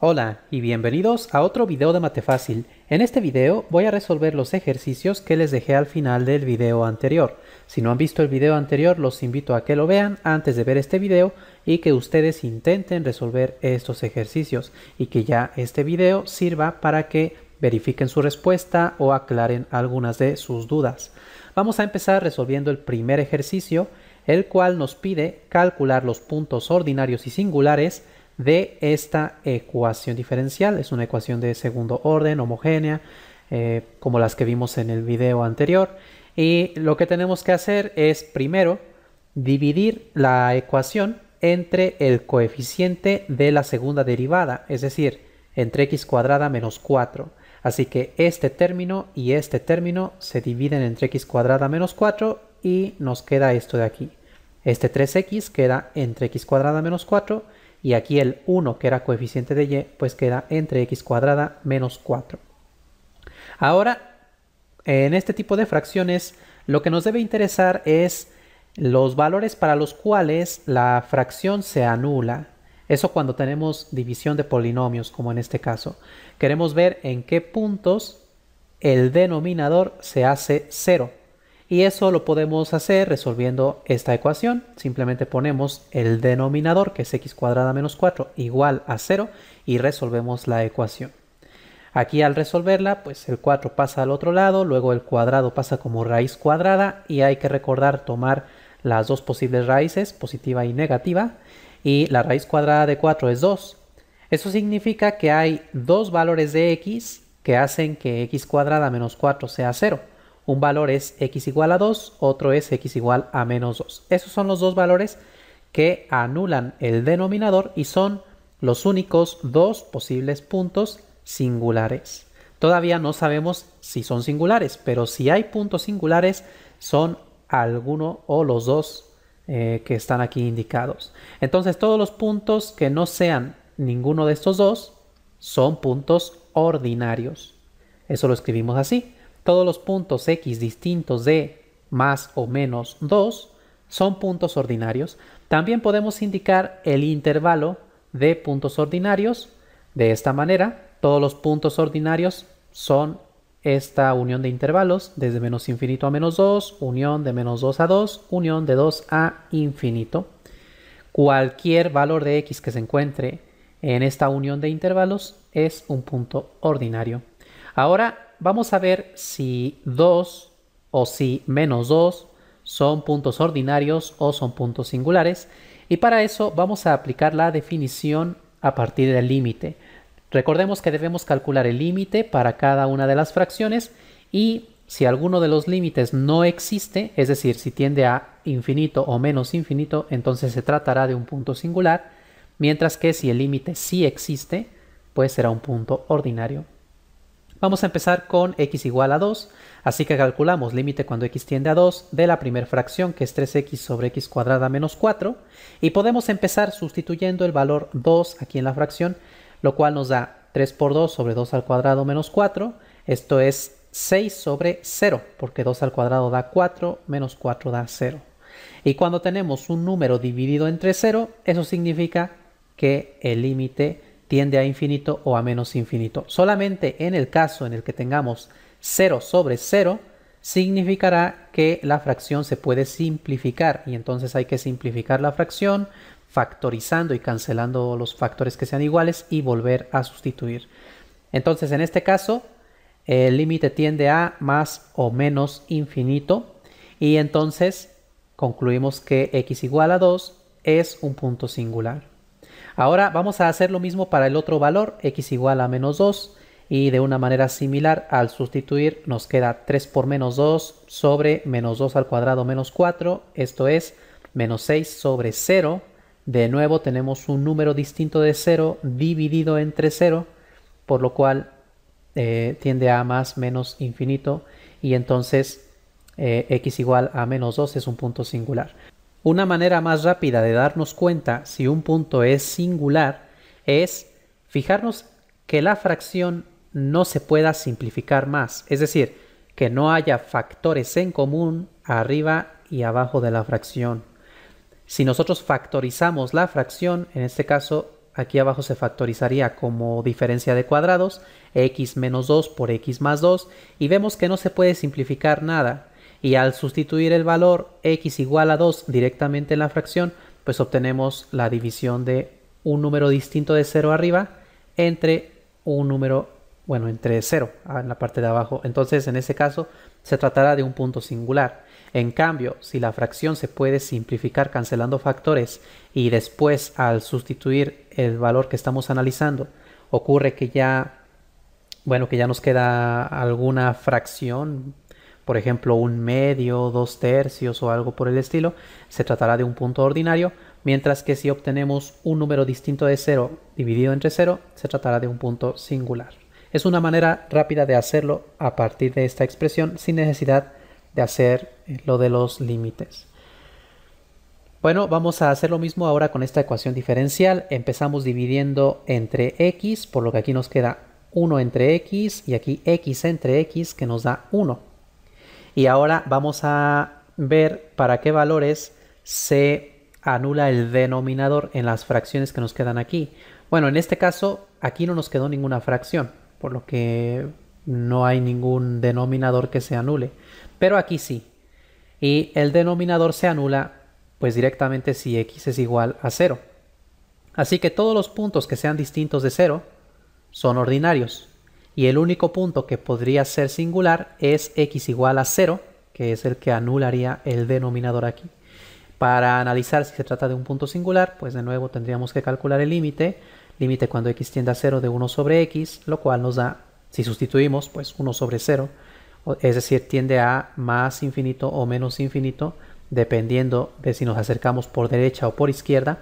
Hola y bienvenidos a otro video de Mate Fácil. En este video voy a resolver los ejercicios que les dejé al final del video anterior. Si no han visto el video anterior los invito a que lo vean antes de ver este video y que ustedes intenten resolver estos ejercicios y que ya este video sirva para que verifiquen su respuesta o aclaren algunas de sus dudas. Vamos a empezar resolviendo el primer ejercicio, el cual nos pide calcular los puntos ordinarios y singulares de esta ecuación diferencial. Es una ecuación de segundo orden, homogénea, eh, como las que vimos en el video anterior. Y lo que tenemos que hacer es primero dividir la ecuación entre el coeficiente de la segunda derivada, es decir, entre x cuadrada menos 4. Así que este término y este término se dividen entre x cuadrada menos 4 y nos queda esto de aquí. Este 3x queda entre x cuadrada menos 4 y aquí el 1 que era coeficiente de y pues queda entre x cuadrada menos 4. Ahora, en este tipo de fracciones lo que nos debe interesar es los valores para los cuales la fracción se anula. Eso cuando tenemos división de polinomios, como en este caso. Queremos ver en qué puntos el denominador se hace 0. Y eso lo podemos hacer resolviendo esta ecuación. Simplemente ponemos el denominador, que es x cuadrada menos 4, igual a 0, y resolvemos la ecuación. Aquí al resolverla, pues el 4 pasa al otro lado, luego el cuadrado pasa como raíz cuadrada, y hay que recordar tomar las dos posibles raíces, positiva y negativa, y la raíz cuadrada de 4 es 2. Eso significa que hay dos valores de x que hacen que x cuadrada menos 4 sea 0. Un valor es x igual a 2, otro es x igual a menos 2. Esos son los dos valores que anulan el denominador y son los únicos dos posibles puntos singulares. Todavía no sabemos si son singulares, pero si hay puntos singulares son alguno o los dos eh, que están aquí indicados. Entonces todos los puntos que no sean ninguno de estos dos son puntos ordinarios. Eso lo escribimos así todos los puntos x distintos de más o menos 2 son puntos ordinarios. También podemos indicar el intervalo de puntos ordinarios. De esta manera, todos los puntos ordinarios son esta unión de intervalos desde menos infinito a menos 2, unión de menos 2 a 2, unión de 2 a infinito. Cualquier valor de x que se encuentre en esta unión de intervalos es un punto ordinario. Ahora vamos a ver si 2 o si menos 2 son puntos ordinarios o son puntos singulares. Y para eso vamos a aplicar la definición a partir del límite. Recordemos que debemos calcular el límite para cada una de las fracciones y si alguno de los límites no existe, es decir, si tiende a infinito o menos infinito, entonces se tratará de un punto singular, mientras que si el límite sí existe, pues será un punto ordinario. Vamos a empezar con x igual a 2, así que calculamos límite cuando x tiende a 2 de la primera fracción, que es 3x sobre x cuadrada menos 4, y podemos empezar sustituyendo el valor 2 aquí en la fracción, lo cual nos da 3 por 2 sobre 2 al cuadrado menos 4, esto es 6 sobre 0, porque 2 al cuadrado da 4, menos 4 da 0. Y cuando tenemos un número dividido entre 0, eso significa que el límite tiende a infinito o a menos infinito. Solamente en el caso en el que tengamos 0 sobre 0, significará que la fracción se puede simplificar y entonces hay que simplificar la fracción factorizando y cancelando los factores que sean iguales y volver a sustituir. Entonces en este caso el límite tiende a más o menos infinito y entonces concluimos que x igual a 2 es un punto singular. Ahora vamos a hacer lo mismo para el otro valor, x igual a menos 2. Y de una manera similar, al sustituir nos queda 3 por menos 2 sobre menos 2 al cuadrado menos 4. Esto es menos 6 sobre 0. De nuevo tenemos un número distinto de 0 dividido entre 0, por lo cual eh, tiende a más menos infinito. Y entonces eh, x igual a menos 2 es un punto singular. Una manera más rápida de darnos cuenta si un punto es singular es fijarnos que la fracción no se pueda simplificar más, es decir, que no haya factores en común arriba y abajo de la fracción. Si nosotros factorizamos la fracción, en este caso aquí abajo se factorizaría como diferencia de cuadrados, x menos 2 por x más 2, y vemos que no se puede simplificar nada, y al sustituir el valor x igual a 2 directamente en la fracción, pues obtenemos la división de un número distinto de 0 arriba entre un número, bueno, entre 0 ah, en la parte de abajo. Entonces, en ese caso, se tratará de un punto singular. En cambio, si la fracción se puede simplificar cancelando factores y después al sustituir el valor que estamos analizando, ocurre que ya, bueno, que ya nos queda alguna fracción por ejemplo un medio, dos tercios o algo por el estilo, se tratará de un punto ordinario, mientras que si obtenemos un número distinto de 0 dividido entre 0, se tratará de un punto singular. Es una manera rápida de hacerlo a partir de esta expresión sin necesidad de hacer eh, lo de los límites. Bueno, vamos a hacer lo mismo ahora con esta ecuación diferencial. Empezamos dividiendo entre x, por lo que aquí nos queda 1 entre x y aquí x entre x que nos da 1. Y ahora vamos a ver para qué valores se anula el denominador en las fracciones que nos quedan aquí. Bueno, en este caso, aquí no nos quedó ninguna fracción, por lo que no hay ningún denominador que se anule. Pero aquí sí. Y el denominador se anula pues directamente si x es igual a 0. Así que todos los puntos que sean distintos de 0 son ordinarios y el único punto que podría ser singular es x igual a 0, que es el que anularía el denominador aquí. Para analizar si se trata de un punto singular, pues de nuevo tendríamos que calcular el límite, límite cuando x tiende a 0 de 1 sobre x, lo cual nos da, si sustituimos, pues 1 sobre 0, es decir, tiende a más infinito o menos infinito, dependiendo de si nos acercamos por derecha o por izquierda,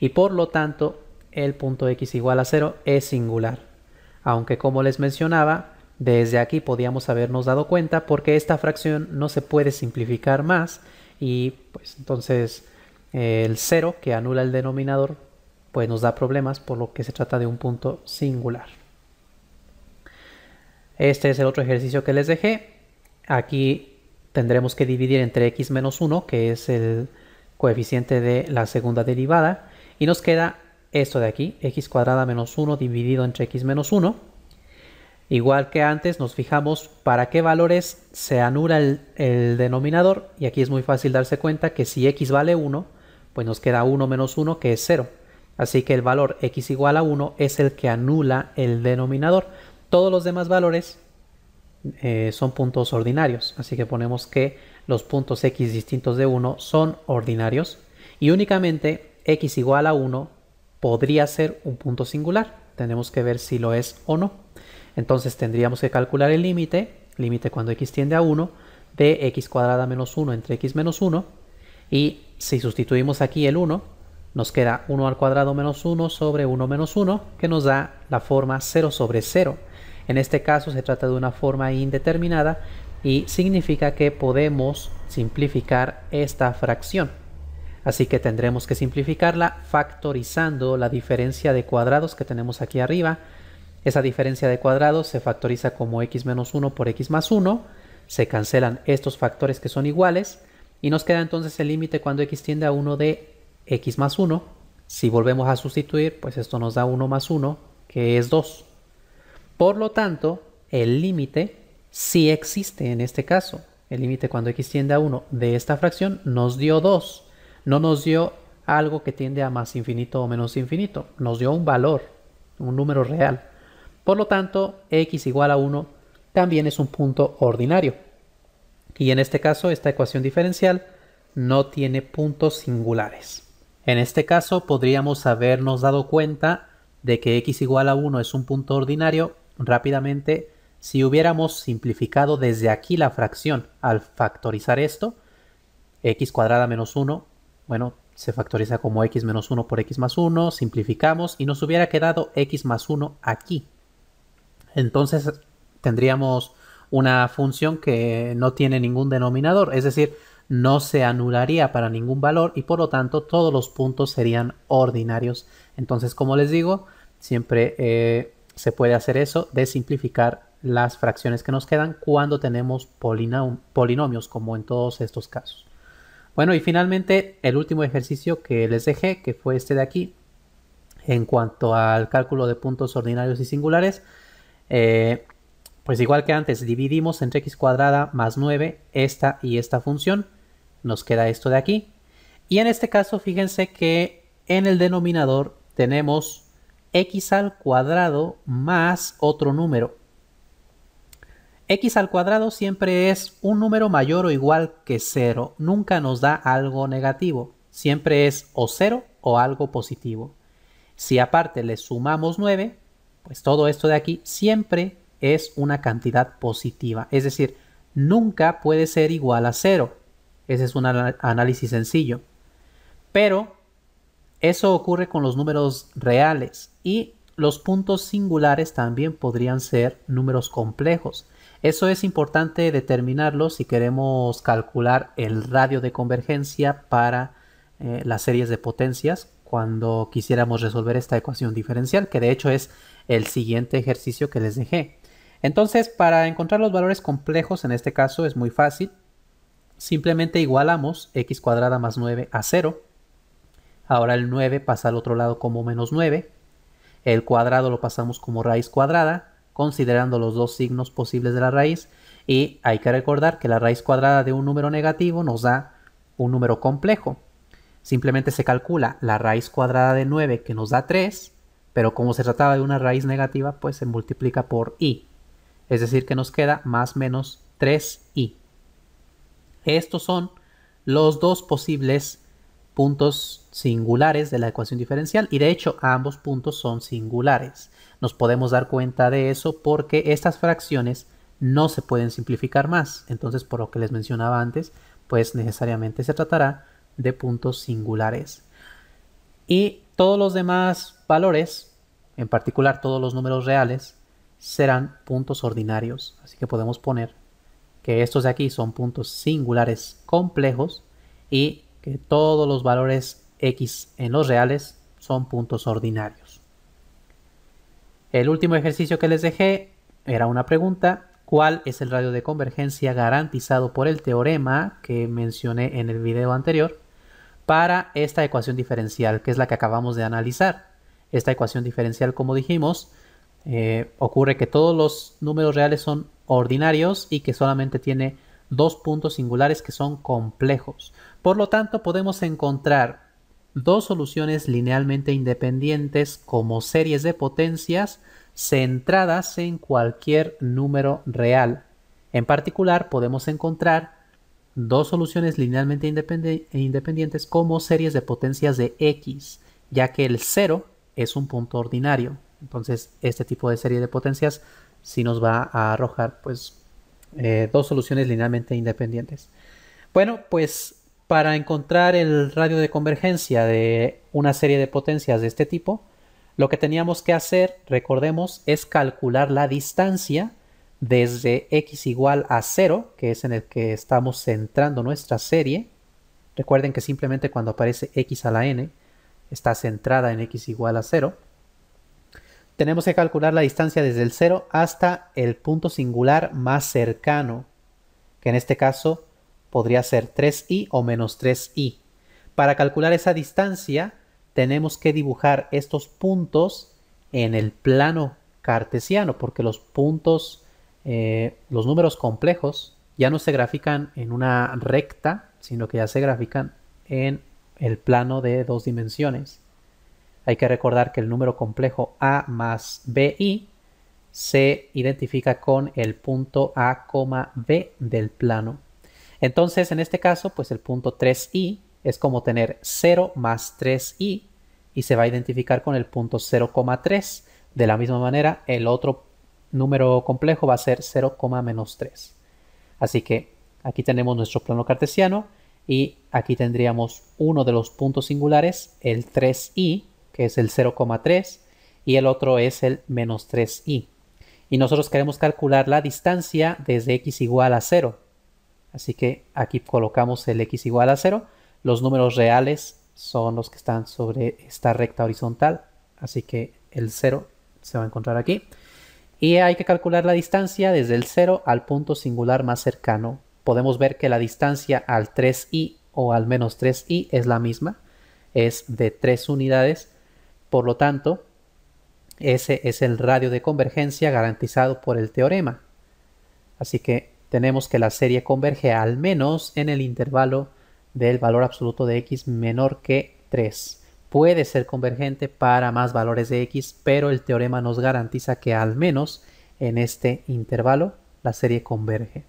y por lo tanto el punto x igual a 0 es singular aunque como les mencionaba, desde aquí podíamos habernos dado cuenta porque esta fracción no se puede simplificar más y pues entonces eh, el 0 que anula el denominador pues nos da problemas por lo que se trata de un punto singular. Este es el otro ejercicio que les dejé. Aquí tendremos que dividir entre x menos 1 que es el coeficiente de la segunda derivada y nos queda esto de aquí, x cuadrada menos 1 dividido entre x menos 1. Igual que antes, nos fijamos para qué valores se anula el, denominador. Y aquí es muy fácil darse cuenta que si x vale 1, pues nos queda 1 menos 1, que es 0. Así que el valor x igual a 1 es el que anula el denominador. Todos los demás valores eh, son puntos ordinarios. Así que ponemos que los puntos x distintos de 1 son ordinarios. Y únicamente x igual a 1 podría ser un punto singular. Tenemos que ver si lo es o no. Entonces tendríamos que calcular el límite, límite cuando x tiende a 1, de x cuadrada menos 1 entre x menos 1. Y si sustituimos aquí el 1, nos queda 1 al cuadrado menos 1 sobre 1 menos 1, que nos da la forma 0 sobre 0. En este caso se trata de una forma indeterminada y significa que podemos simplificar esta fracción. Así que tendremos que simplificarla factorizando la diferencia de cuadrados que tenemos aquí arriba. Esa diferencia de cuadrados se factoriza como x menos 1 por x más 1. Se cancelan estos factores que son iguales. Y nos queda entonces el límite cuando x tiende a 1 de x más 1. Si volvemos a sustituir, pues esto nos da 1 más 1, que es 2. Por lo tanto, el límite sí existe en este caso. El límite cuando x tiende a 1 de esta fracción nos dio 2. No nos dio algo que tiende a más infinito o menos infinito. Nos dio un valor, un número real. Por lo tanto, x igual a 1 también es un punto ordinario. Y en este caso, esta ecuación diferencial no tiene puntos singulares. En este caso, podríamos habernos dado cuenta de que x igual a 1 es un punto ordinario rápidamente si hubiéramos simplificado desde aquí la fracción al factorizar esto, x cuadrada menos 1 bueno, se factoriza como x menos 1 por x más 1, simplificamos y nos hubiera quedado x más 1 aquí. Entonces tendríamos una función que no tiene ningún denominador, es decir, no se anularía para ningún valor y por lo tanto todos los puntos serían ordinarios. Entonces, como les digo, siempre eh, se puede hacer eso de simplificar las fracciones que nos quedan cuando tenemos polinomios, como en todos estos casos. Bueno, y finalmente el último ejercicio que les dejé, que fue este de aquí, en cuanto al cálculo de puntos ordinarios y singulares, eh, pues igual que antes, dividimos entre x cuadrada más 9 esta y esta función. Nos queda esto de aquí. Y en este caso, fíjense que en el denominador tenemos x al cuadrado más otro número x al cuadrado siempre es un número mayor o igual que 0, nunca nos da algo negativo, siempre es o 0 o algo positivo. Si aparte le sumamos 9, pues todo esto de aquí siempre es una cantidad positiva, es decir, nunca puede ser igual a 0. Ese es un análisis sencillo. Pero eso ocurre con los números reales y los puntos singulares también podrían ser números complejos. Eso es importante determinarlo si queremos calcular el radio de convergencia para eh, las series de potencias cuando quisiéramos resolver esta ecuación diferencial, que de hecho es el siguiente ejercicio que les dejé. Entonces, para encontrar los valores complejos, en este caso es muy fácil. Simplemente igualamos x cuadrada más 9 a 0. Ahora el 9 pasa al otro lado como menos 9. El cuadrado lo pasamos como raíz cuadrada considerando los dos signos posibles de la raíz. Y hay que recordar que la raíz cuadrada de un número negativo nos da un número complejo. Simplemente se calcula la raíz cuadrada de 9 que nos da 3, pero como se trataba de una raíz negativa, pues se multiplica por i. Es decir, que nos queda más menos 3i. Estos son los dos posibles puntos singulares de la ecuación diferencial y de hecho ambos puntos son singulares. Nos podemos dar cuenta de eso porque estas fracciones no se pueden simplificar más. Entonces, por lo que les mencionaba antes, pues necesariamente se tratará de puntos singulares. Y todos los demás valores, en particular todos los números reales, serán puntos ordinarios. Así que podemos poner que estos de aquí son puntos singulares complejos y que todos los valores x en los reales son puntos ordinarios. El último ejercicio que les dejé era una pregunta. ¿Cuál es el radio de convergencia garantizado por el teorema que mencioné en el video anterior para esta ecuación diferencial, que es la que acabamos de analizar? Esta ecuación diferencial, como dijimos, eh, ocurre que todos los números reales son ordinarios y que solamente tiene dos puntos singulares que son complejos. Por lo tanto, podemos encontrar dos soluciones linealmente independientes como series de potencias centradas en cualquier número real. En particular, podemos encontrar dos soluciones linealmente independientes como series de potencias de x, ya que el 0 es un punto ordinario. Entonces, este tipo de serie de potencias sí nos va a arrojar pues, eh, dos soluciones linealmente independientes. Bueno, pues para encontrar el radio de convergencia de una serie de potencias de este tipo, lo que teníamos que hacer, recordemos, es calcular la distancia desde x igual a 0, que es en el que estamos centrando nuestra serie. Recuerden que simplemente cuando aparece x a la n, está centrada en x igual a 0. Tenemos que calcular la distancia desde el 0 hasta el punto singular más cercano, que en este caso podría ser 3i o menos 3i. Para calcular esa distancia, tenemos que dibujar estos puntos en el plano cartesiano, porque los puntos, eh, los números complejos, ya no se grafican en una recta, sino que ya se grafican en el plano de dos dimensiones. Hay que recordar que el número complejo A más BI se identifica con el punto A, B del plano. Entonces, en este caso, pues el punto 3i es como tener 0 más 3i y se va a identificar con el punto 0,3. De la misma manera, el otro número complejo va a ser 0, menos 3. Así que aquí tenemos nuestro plano cartesiano y aquí tendríamos uno de los puntos singulares, el 3i, que es el 0,3, y el otro es el menos 3i. Y nosotros queremos calcular la distancia desde x igual a 0. Así que aquí colocamos el x igual a 0. Los números reales son los que están sobre esta recta horizontal. Así que el 0 se va a encontrar aquí. Y hay que calcular la distancia desde el 0 al punto singular más cercano. Podemos ver que la distancia al 3i o al menos 3i es la misma. Es de 3 unidades. Por lo tanto, ese es el radio de convergencia garantizado por el teorema. Así que tenemos que la serie converge al menos en el intervalo del valor absoluto de x menor que 3. Puede ser convergente para más valores de x, pero el teorema nos garantiza que al menos en este intervalo la serie converge.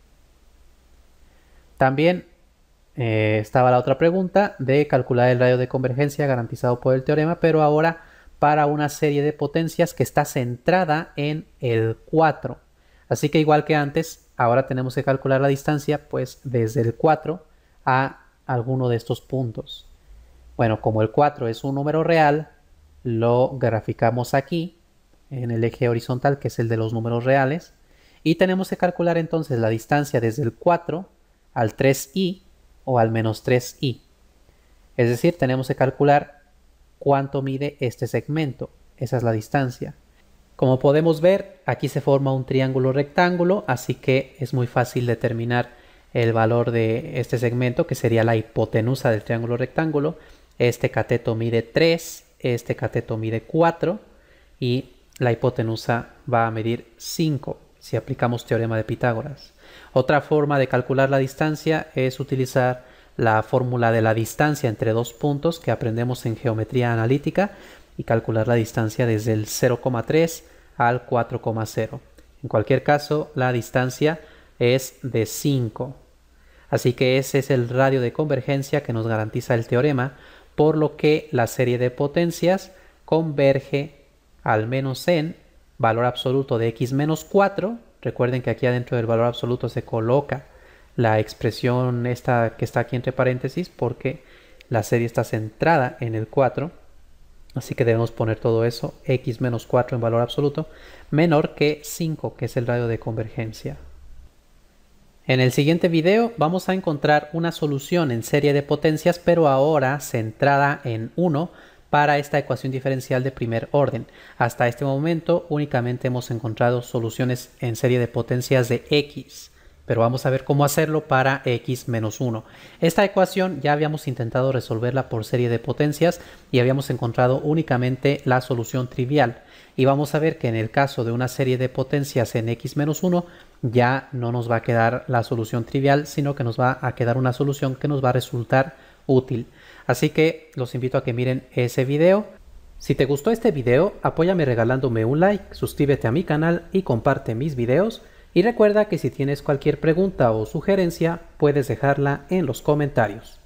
También eh, estaba la otra pregunta de calcular el radio de convergencia garantizado por el teorema, pero ahora para una serie de potencias que está centrada en el 4. Así que igual que antes, ahora tenemos que calcular la distancia pues desde el 4 a alguno de estos puntos. Bueno, como el 4 es un número real, lo graficamos aquí en el eje horizontal que es el de los números reales y tenemos que calcular entonces la distancia desde el 4 al 3i o al menos 3i. Es decir, tenemos que calcular cuánto mide este segmento. Esa es la distancia. Como podemos ver, aquí se forma un triángulo rectángulo, así que es muy fácil determinar el valor de este segmento, que sería la hipotenusa del triángulo rectángulo. Este cateto mide 3, este cateto mide 4 y la hipotenusa va a medir 5 si aplicamos teorema de Pitágoras. Otra forma de calcular la distancia es utilizar la fórmula de la distancia entre dos puntos que aprendemos en geometría analítica y calcular la distancia desde el 0,3 al 4,0. En cualquier caso, la distancia es de 5. Así que ese es el radio de convergencia que nos garantiza el teorema, por lo que la serie de potencias converge al menos en valor absoluto de x menos 4. Recuerden que aquí adentro del valor absoluto se coloca la expresión esta que está aquí entre paréntesis porque la serie está centrada en el 4 Así que debemos poner todo eso, x menos 4 en valor absoluto, menor que 5, que es el radio de convergencia. En el siguiente video vamos a encontrar una solución en serie de potencias, pero ahora centrada en 1 para esta ecuación diferencial de primer orden. Hasta este momento únicamente hemos encontrado soluciones en serie de potencias de x pero vamos a ver cómo hacerlo para x menos 1. Esta ecuación ya habíamos intentado resolverla por serie de potencias y habíamos encontrado únicamente la solución trivial. Y vamos a ver que en el caso de una serie de potencias en x menos 1 ya no nos va a quedar la solución trivial, sino que nos va a quedar una solución que nos va a resultar útil. Así que los invito a que miren ese video. Si te gustó este video, apóyame regalándome un like, suscríbete a mi canal y comparte mis videos. Y recuerda que si tienes cualquier pregunta o sugerencia, puedes dejarla en los comentarios.